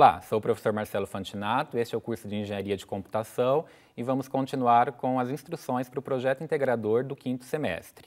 Olá, sou o professor Marcelo Fantinato, este é o curso de Engenharia de Computação e vamos continuar com as instruções para o projeto integrador do quinto semestre.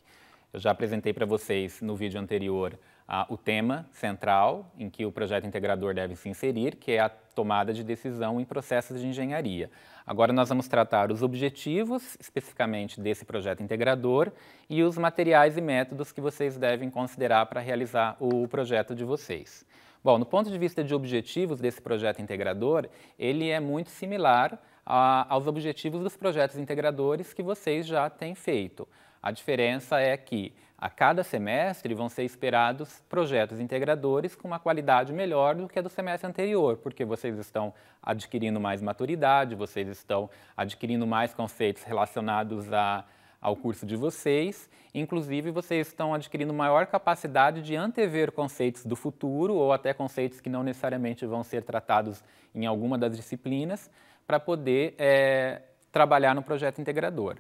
Eu já apresentei para vocês no vídeo anterior ah, o tema central em que o projeto integrador deve se inserir, que é a tomada de decisão em processos de engenharia. Agora nós vamos tratar os objetivos, especificamente desse projeto integrador, e os materiais e métodos que vocês devem considerar para realizar o projeto de vocês. Bom, no ponto de vista de objetivos desse projeto integrador, ele é muito similar a, aos objetivos dos projetos integradores que vocês já têm feito. A diferença é que a cada semestre vão ser esperados projetos integradores com uma qualidade melhor do que a do semestre anterior, porque vocês estão adquirindo mais maturidade, vocês estão adquirindo mais conceitos relacionados a ao curso de vocês. Inclusive, vocês estão adquirindo maior capacidade de antever conceitos do futuro ou até conceitos que não necessariamente vão ser tratados em alguma das disciplinas para poder é, trabalhar no projeto integrador.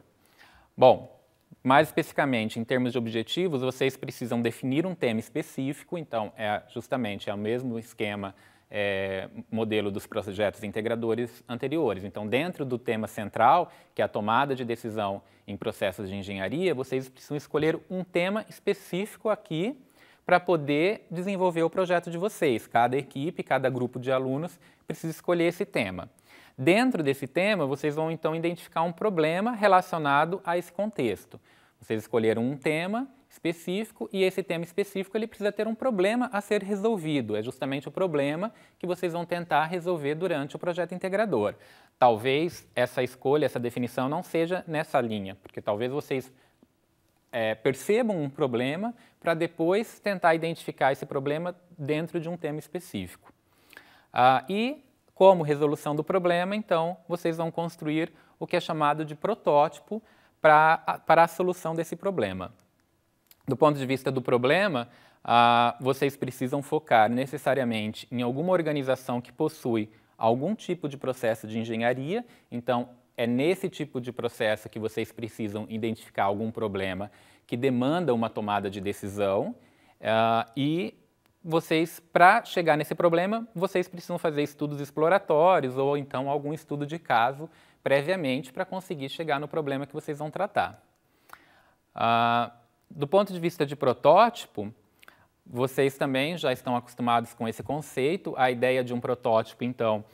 Bom, mais especificamente, em termos de objetivos, vocês precisam definir um tema específico, então é justamente é o mesmo esquema é, modelo dos projetos integradores anteriores. Então, dentro do tema central, que é a tomada de decisão em processos de engenharia, vocês precisam escolher um tema específico aqui para poder desenvolver o projeto de vocês. Cada equipe, cada grupo de alunos precisa escolher esse tema. Dentro desse tema, vocês vão então identificar um problema relacionado a esse contexto. Vocês escolheram um tema específico e esse tema específico ele precisa ter um problema a ser resolvido. É justamente o problema que vocês vão tentar resolver durante o projeto integrador. Talvez essa escolha, essa definição não seja nessa linha, porque talvez vocês é, percebam um problema para depois tentar identificar esse problema dentro de um tema específico. Ah, e como resolução do problema, então, vocês vão construir o que é chamado de protótipo para a solução desse problema do ponto de vista do problema, ah, vocês precisam focar necessariamente em alguma organização que possui algum tipo de processo de engenharia. Então, é nesse tipo de processo que vocês precisam identificar algum problema que demanda uma tomada de decisão. Ah, e vocês, para chegar nesse problema, vocês precisam fazer estudos exploratórios ou então algum estudo de caso previamente para conseguir chegar no problema que vocês vão tratar. Ah, do ponto de vista de protótipo, vocês também já estão acostumados com esse conceito. A ideia de um protótipo, então,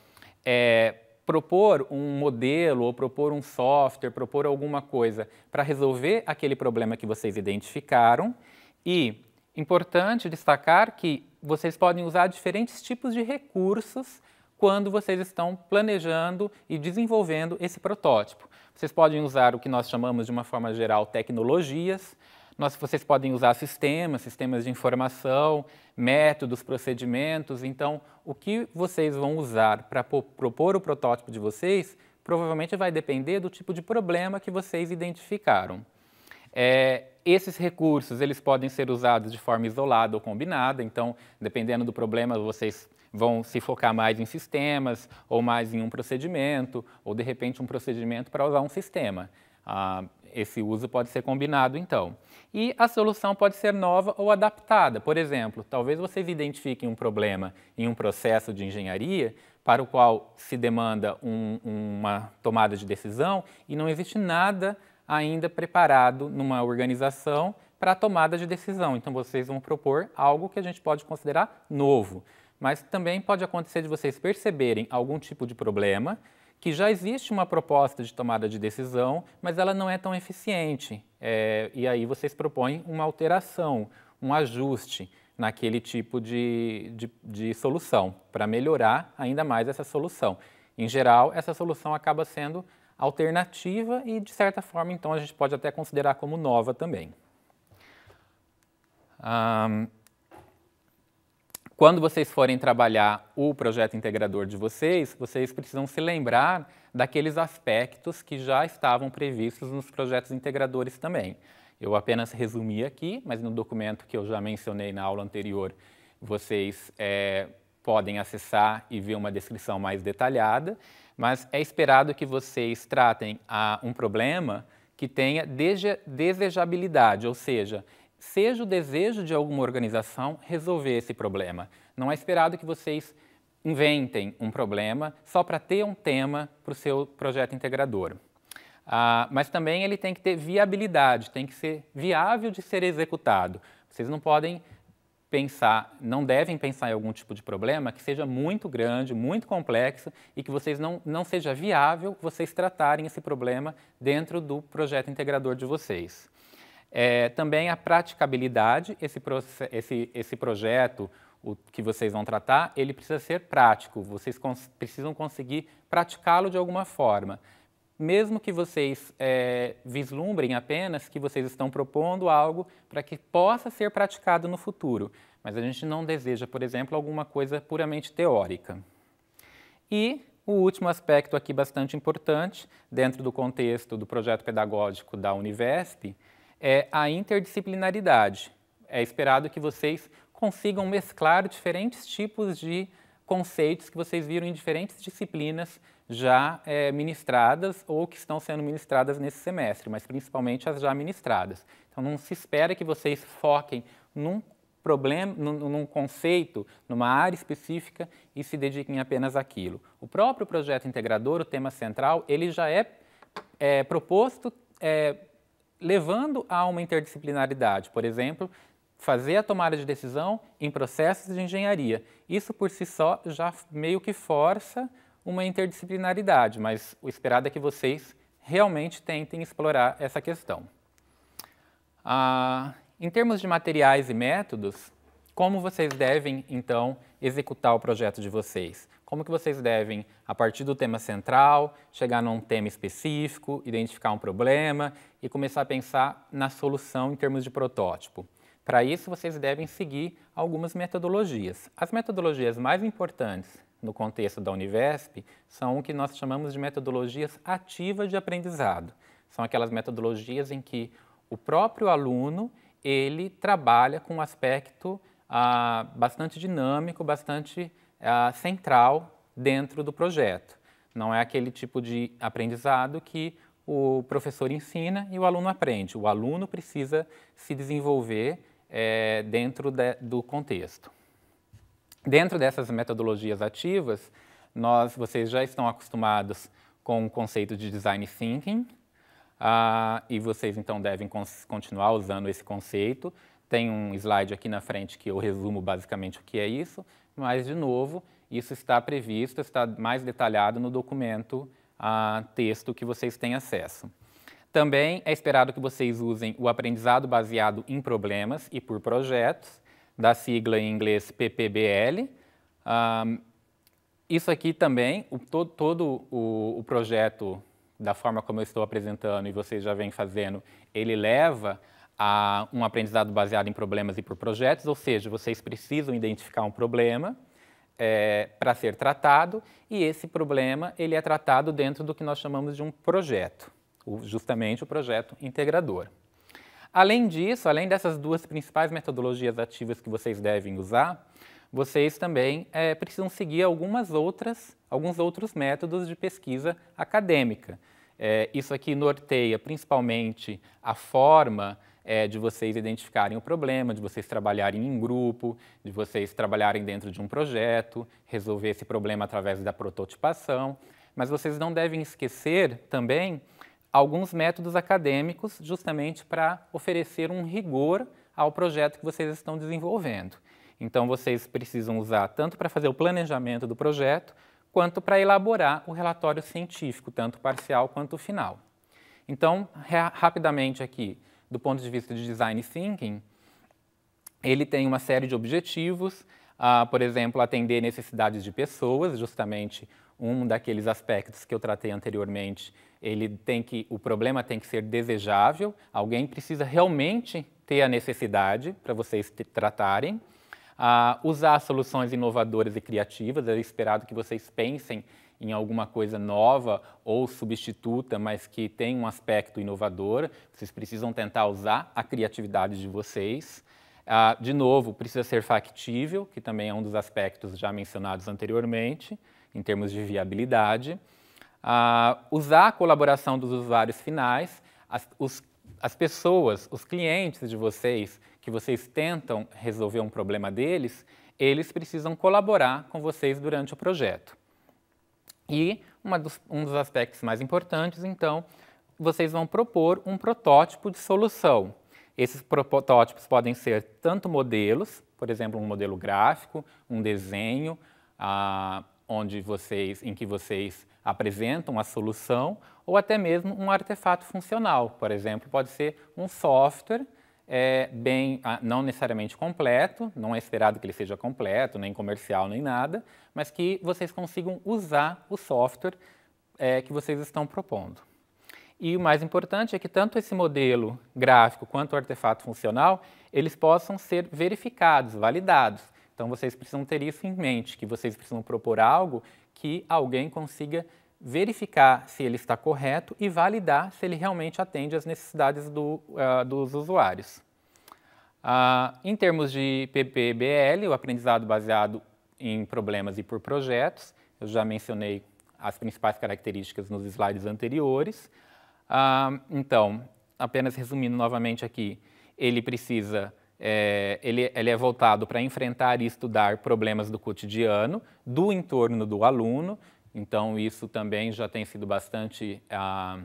é propor um modelo ou propor um software, propor alguma coisa para resolver aquele problema que vocês identificaram. E importante destacar que vocês podem usar diferentes tipos de recursos quando vocês estão planejando e desenvolvendo esse protótipo. Vocês podem usar o que nós chamamos de uma forma geral tecnologias, nós, vocês podem usar sistemas, sistemas de informação, métodos, procedimentos. Então, o que vocês vão usar para propor o protótipo de vocês provavelmente vai depender do tipo de problema que vocês identificaram. É, esses recursos eles podem ser usados de forma isolada ou combinada, então, dependendo do problema, vocês vão se focar mais em sistemas ou mais em um procedimento, ou de repente um procedimento para usar um sistema. Ah, esse uso pode ser combinado, então. E a solução pode ser nova ou adaptada. Por exemplo, talvez vocês identifiquem um problema em um processo de engenharia para o qual se demanda um, uma tomada de decisão e não existe nada ainda preparado numa organização para a tomada de decisão. Então, vocês vão propor algo que a gente pode considerar novo. Mas também pode acontecer de vocês perceberem algum tipo de problema que já existe uma proposta de tomada de decisão, mas ela não é tão eficiente. É, e aí vocês propõem uma alteração, um ajuste naquele tipo de, de, de solução, para melhorar ainda mais essa solução. Em geral, essa solução acaba sendo alternativa e, de certa forma, então a gente pode até considerar como nova também. Um, quando vocês forem trabalhar o projeto integrador de vocês, vocês precisam se lembrar daqueles aspectos que já estavam previstos nos projetos integradores também. Eu apenas resumi aqui, mas no documento que eu já mencionei na aula anterior, vocês é, podem acessar e ver uma descrição mais detalhada, mas é esperado que vocês tratem a, um problema que tenha desejabilidade, ou seja, seja o desejo de alguma organização resolver esse problema. Não é esperado que vocês inventem um problema só para ter um tema para o seu projeto integrador. Ah, mas também ele tem que ter viabilidade, tem que ser viável de ser executado. Vocês não podem pensar, não devem pensar em algum tipo de problema que seja muito grande, muito complexo e que vocês não, não seja viável vocês tratarem esse problema dentro do projeto integrador de vocês. É, também a praticabilidade, esse, esse, esse projeto o que vocês vão tratar, ele precisa ser prático, vocês cons precisam conseguir praticá-lo de alguma forma. Mesmo que vocês é, vislumbrem apenas que vocês estão propondo algo para que possa ser praticado no futuro, mas a gente não deseja, por exemplo, alguma coisa puramente teórica. E o último aspecto aqui bastante importante, dentro do contexto do projeto pedagógico da Univesp, é a interdisciplinaridade. É esperado que vocês consigam mesclar diferentes tipos de conceitos que vocês viram em diferentes disciplinas já é, ministradas ou que estão sendo ministradas nesse semestre, mas principalmente as já ministradas. Então, não se espera que vocês foquem num problema, num, num conceito, numa área específica e se dediquem apenas àquilo. O próprio projeto integrador, o tema central, ele já é, é proposto é, levando a uma interdisciplinaridade, por exemplo, fazer a tomada de decisão em processos de engenharia. Isso por si só já meio que força uma interdisciplinaridade, mas o esperado é que vocês realmente tentem explorar essa questão. Ah, em termos de materiais e métodos, como vocês devem, então, executar o projeto de vocês? Como que vocês devem, a partir do tema central, chegar num tema específico, identificar um problema e começar a pensar na solução em termos de protótipo. Para isso, vocês devem seguir algumas metodologias. As metodologias mais importantes no contexto da Univesp são o que nós chamamos de metodologias ativas de aprendizado. São aquelas metodologias em que o próprio aluno ele trabalha com um aspecto ah, bastante dinâmico, bastante central dentro do projeto. Não é aquele tipo de aprendizado que o professor ensina e o aluno aprende. O aluno precisa se desenvolver é, dentro de, do contexto. Dentro dessas metodologias ativas, nós, vocês já estão acostumados com o conceito de design thinking, ah, e vocês então devem continuar usando esse conceito tem um slide aqui na frente que eu resumo basicamente o que é isso, mas, de novo, isso está previsto, está mais detalhado no documento a ah, texto que vocês têm acesso. Também é esperado que vocês usem o aprendizado baseado em problemas e por projetos, da sigla em inglês PPBL. Um, isso aqui também, o, todo, todo o, o projeto, da forma como eu estou apresentando e vocês já vêm fazendo, ele leva a um aprendizado baseado em problemas e por projetos, ou seja, vocês precisam identificar um problema é, para ser tratado e esse problema ele é tratado dentro do que nós chamamos de um projeto, justamente o projeto integrador. Além disso, além dessas duas principais metodologias ativas que vocês devem usar, vocês também é, precisam seguir algumas outras, alguns outros métodos de pesquisa acadêmica. É, isso aqui norteia principalmente a forma é, de vocês identificarem o problema, de vocês trabalharem em grupo, de vocês trabalharem dentro de um projeto, resolver esse problema através da prototipação. Mas vocês não devem esquecer também alguns métodos acadêmicos, justamente para oferecer um rigor ao projeto que vocês estão desenvolvendo. Então, vocês precisam usar tanto para fazer o planejamento do projeto, quanto para elaborar o relatório científico, tanto parcial quanto final. Então, rapidamente aqui, do ponto de vista de design thinking, ele tem uma série de objetivos, ah, por exemplo, atender necessidades de pessoas, justamente um daqueles aspectos que eu tratei anteriormente. Ele tem que, o problema tem que ser desejável. Alguém precisa realmente ter a necessidade para vocês tratarem. Ah, usar soluções inovadoras e criativas. É esperado que vocês pensem em alguma coisa nova ou substituta, mas que tem um aspecto inovador. Vocês precisam tentar usar a criatividade de vocês. Ah, de novo, precisa ser factível, que também é um dos aspectos já mencionados anteriormente, em termos de viabilidade. Ah, usar a colaboração dos usuários finais, as, os, as pessoas, os clientes de vocês, que vocês tentam resolver um problema deles, eles precisam colaborar com vocês durante o projeto. E dos, um dos aspectos mais importantes, então, vocês vão propor um protótipo de solução. Esses protótipos podem ser tanto modelos, por exemplo, um modelo gráfico, um desenho, ah, onde vocês, em que vocês apresentam a solução, ou até mesmo um artefato funcional. Por exemplo, pode ser um software é, bem, ah, não necessariamente completo, não é esperado que ele seja completo, nem comercial, nem nada, mas que vocês consigam usar o software é, que vocês estão propondo. E o mais importante é que tanto esse modelo gráfico quanto o artefato funcional, eles possam ser verificados, validados. Então vocês precisam ter isso em mente, que vocês precisam propor algo que alguém consiga verificar se ele está correto e validar se ele realmente atende às necessidades do, uh, dos usuários. Uh, em termos de PPBL, o aprendizado baseado em problemas e por projetos, eu já mencionei as principais características nos slides anteriores. Uh, então, apenas resumindo novamente aqui, ele precisa é, ele, ele, é voltado para enfrentar e estudar problemas do cotidiano, do entorno do aluno, então, isso também já tem sido bastante ah,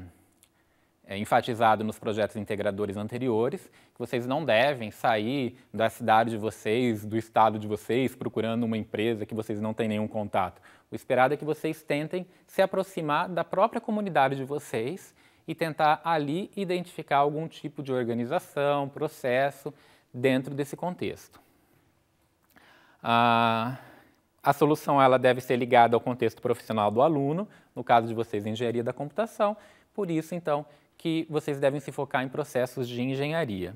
é, enfatizado nos projetos integradores anteriores, que vocês não devem sair da cidade de vocês, do estado de vocês, procurando uma empresa que vocês não têm nenhum contato. O esperado é que vocês tentem se aproximar da própria comunidade de vocês e tentar ali identificar algum tipo de organização, processo dentro desse contexto. Ah, a solução ela deve ser ligada ao contexto profissional do aluno, no caso de vocês, engenharia da computação, por isso, então, que vocês devem se focar em processos de engenharia.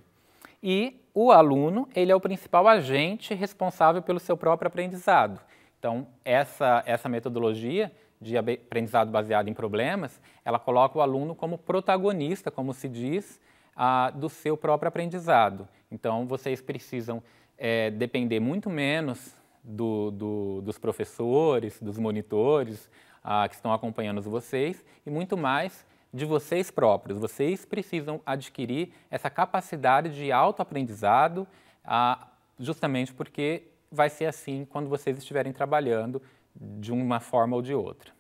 E o aluno, ele é o principal agente responsável pelo seu próprio aprendizado. Então, essa, essa metodologia de aprendizado baseado em problemas, ela coloca o aluno como protagonista, como se diz, ah, do seu próprio aprendizado. Então, vocês precisam é, depender muito menos do, do, dos professores, dos monitores ah, que estão acompanhando vocês e muito mais de vocês próprios. Vocês precisam adquirir essa capacidade de autoaprendizado, ah, justamente porque vai ser assim quando vocês estiverem trabalhando de uma forma ou de outra.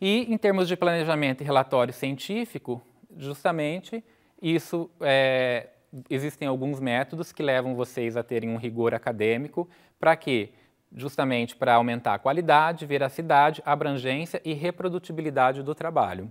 E em termos de planejamento e relatório científico, justamente isso é, existem alguns métodos que levam vocês a terem um rigor acadêmico para quê? Justamente para aumentar a qualidade, veracidade, abrangência e reprodutibilidade do trabalho.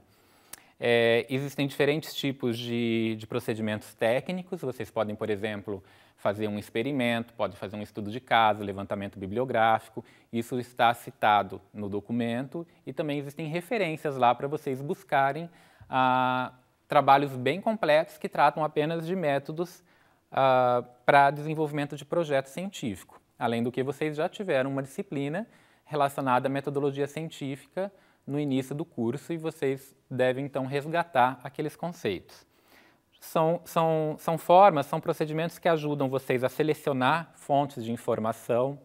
É, existem diferentes tipos de, de, procedimentos técnicos. Vocês podem, por exemplo, fazer um experimento, podem fazer um estudo de caso, levantamento bibliográfico. Isso está citado no documento e também existem referências lá para vocês buscarem a, trabalhos bem completos que tratam apenas de métodos uh, ah, para desenvolvimento de projeto científico. Além do que, vocês já tiveram uma disciplina relacionada à metodologia científica no início do curso e vocês devem, então, resgatar aqueles conceitos. São, são, são formas, são procedimentos que ajudam vocês a selecionar fontes de informação,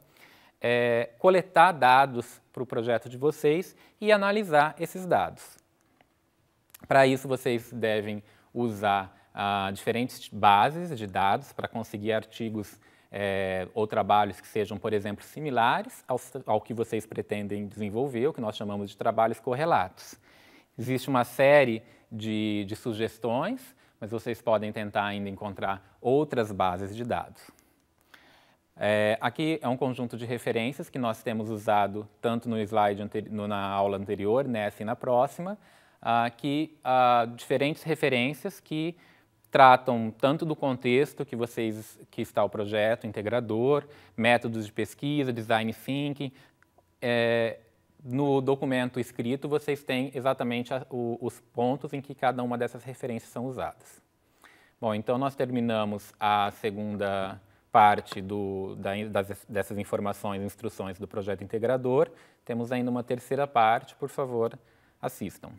é, coletar dados para o projeto de vocês e analisar esses dados. Para isso, vocês devem usar ah, diferentes bases de dados para conseguir artigos é, ou trabalhos que sejam, por exemplo, similares ao, ao que vocês pretendem desenvolver, o que nós chamamos de trabalhos correlatos. Existe uma série de, de sugestões, mas vocês podem tentar ainda encontrar outras bases de dados. É, aqui é um conjunto de referências que nós temos usado tanto no slide no, na aula anterior, nessa e na próxima, ah, que ah, diferentes referências que tratam tanto do contexto que vocês que está o projeto integrador, métodos de pesquisa, design thinking. É, no documento escrito vocês têm exatamente a, o, os pontos em que cada uma dessas referências são usadas. Bom, então nós terminamos a segunda parte do, da, das, dessas informações e instruções do projeto integrador. Temos ainda uma terceira parte, por favor, assistam.